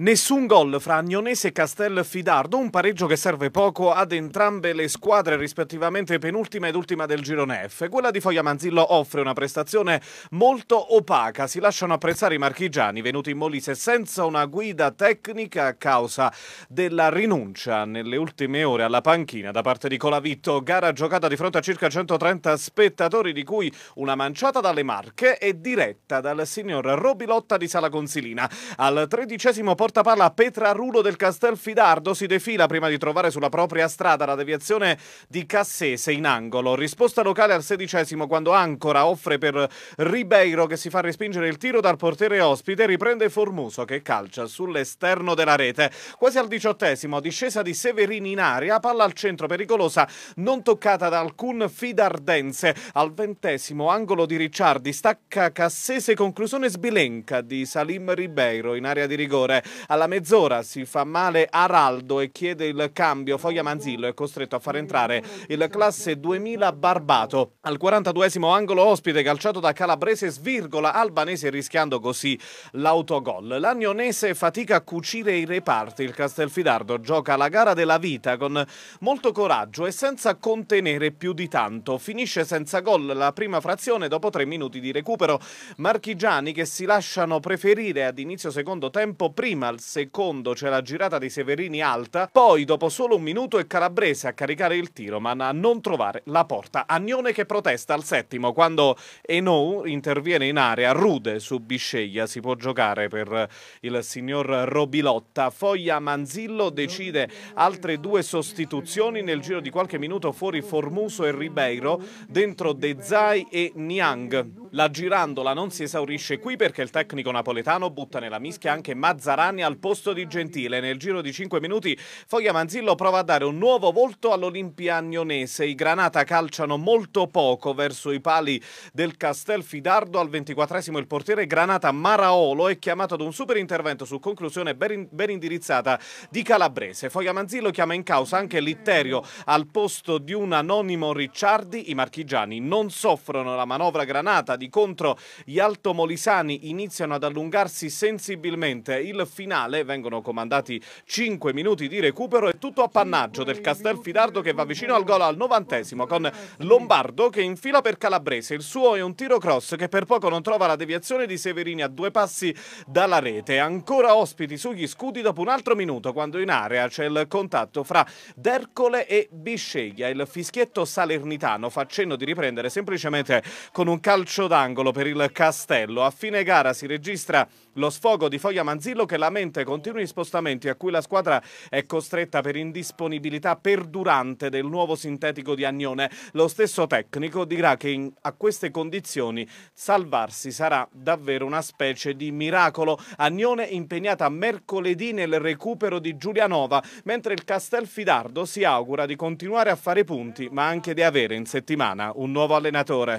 Nessun gol fra Agnonese e Castelfidardo, un pareggio che serve poco ad entrambe le squadre rispettivamente penultima ed ultima del girone F. Quella di Foglia Manzillo offre una prestazione molto opaca, si lasciano apprezzare i marchigiani venuti in Molise senza una guida tecnica a causa della rinuncia nelle ultime ore alla panchina da parte di Colavitto, gara giocata di fronte a circa 130 spettatori di cui una manciata dalle Marche e diretta dal signor Robilotta di Sala Consilina. Al tredicesimo porto portapalla Petrarulo del Castelfidardo si defila prima di trovare sulla propria strada la deviazione di Cassese in angolo. Risposta locale al sedicesimo quando Ancora offre per Ribeiro che si fa respingere il tiro dal portiere ospite. Riprende Formuso che calcia sull'esterno della rete. Quasi al diciottesimo discesa di Severini in aria. Palla al centro pericolosa non toccata da alcun Fidardense. Al ventesimo angolo di Ricciardi stacca Cassese conclusione sbilenca di Salim Ribeiro in area di rigore. Alla mezz'ora si fa male Araldo e chiede il cambio. Foglia Manzillo è costretto a far entrare il classe 2000 Barbato. Al 42esimo angolo ospite calciato da Calabrese svirgola Albanese rischiando così l'autogol. L'Agnonese fatica a cucire i reparti. Il Castelfidardo gioca la gara della vita con molto coraggio e senza contenere più di tanto. Finisce senza gol la prima frazione dopo tre minuti di recupero. Marchigiani che si lasciano preferire ad inizio secondo tempo prima prima, al secondo c'è la girata di Severini alta, poi dopo solo un minuto è Calabrese a caricare il tiro ma a non trovare la porta. Agnone che protesta al settimo quando Enou interviene in area, rude su Bisceglia, si può giocare per il signor Robilotta. Foglia Manzillo decide altre due sostituzioni nel giro di qualche minuto fuori Formuso e Ribeiro, dentro De Zai e Niang. La girandola non si esaurisce qui perché il tecnico napoletano butta nella mischia anche Mazzarani al posto di Gentile. Nel giro di 5 minuti Foglia Manzillo prova a dare un nuovo volto all'Olimpia Agnonese. I Granata calciano molto poco verso i pali del Castelfidardo. Al 24esimo il portiere Granata Maraolo è chiamato ad un super intervento su conclusione ben, ben indirizzata di Calabrese. Foglia Manzillo chiama in causa anche Litterio al posto di un anonimo Ricciardi. I marchigiani non soffrono la manovra Granata di contro gli altomolisani iniziano ad allungarsi sensibilmente. Il finale vengono comandati 5 minuti di recupero e tutto appannaggio del Castelfidardo che va vicino al gol al novantesimo con Lombardo che infila per Calabrese. Il suo è un tiro cross che per poco non trova la deviazione di Severini a due passi dalla rete. Ancora ospiti sugli scudi dopo un altro minuto quando in area c'è il contatto fra Dercole e Bisceglia. Il fischietto salernitano fa cenno di riprendere semplicemente con un calcio d'angolo per il Castello. A fine gara si registra lo sfogo di Foglia Manzillo che lamenta i continui spostamenti a cui la squadra è costretta per indisponibilità perdurante del nuovo sintetico di Agnone. Lo stesso tecnico dirà che in, a queste condizioni salvarsi sarà davvero una specie di miracolo. Agnone impegnata mercoledì nel recupero di Giulianova, mentre il Castelfidardo si augura di continuare a fare punti ma anche di avere in settimana un nuovo allenatore.